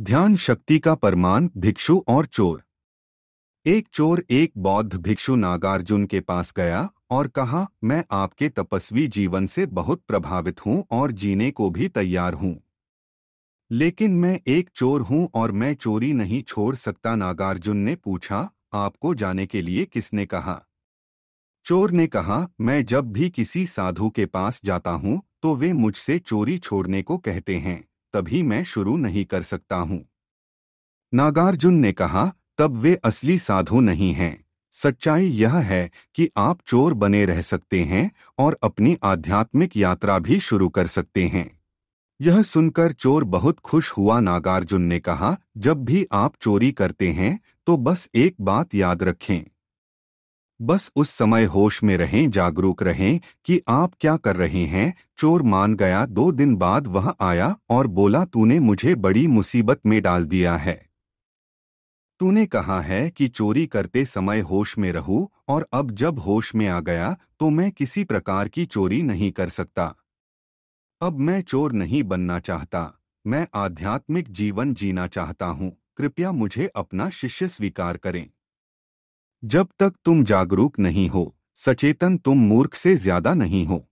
ध्यान शक्ति का परमान भिक्षु और चोर एक चोर एक बौद्ध भिक्षु नागार्जुन के पास गया और कहा मैं आपके तपस्वी जीवन से बहुत प्रभावित हूं और जीने को भी तैयार हूं लेकिन मैं एक चोर हूं और मैं चोरी नहीं छोड़ सकता नागार्जुन ने पूछा आपको जाने के लिए किसने कहा चोर ने कहा मैं जब भी किसी साधु के पास जाता हूं तो वे मुझसे चोरी छोड़ने को कहते हैं तभी मैं शुरू नहीं कर सकता हूं नागार्जुन ने कहा तब वे असली साधु नहीं हैं सच्चाई यह है कि आप चोर बने रह सकते हैं और अपनी आध्यात्मिक यात्रा भी शुरू कर सकते हैं यह सुनकर चोर बहुत खुश हुआ नागार्जुन ने कहा जब भी आप चोरी करते हैं तो बस एक बात याद रखें बस उस समय होश में रहें जागरूक रहें कि आप क्या कर रहे हैं चोर मान गया दो दिन बाद वह आया और बोला तूने मुझे बड़ी मुसीबत में डाल दिया है तूने कहा है कि चोरी करते समय होश में रहू और अब जब होश में आ गया तो मैं किसी प्रकार की चोरी नहीं कर सकता अब मैं चोर नहीं बनना चाहता मैं आध्यात्मिक जीवन जीना चाहता हूँ कृपया मुझे अपना शिष्य स्वीकार करें जब तक तुम जागरूक नहीं हो सचेतन तुम मूर्ख से ज्यादा नहीं हो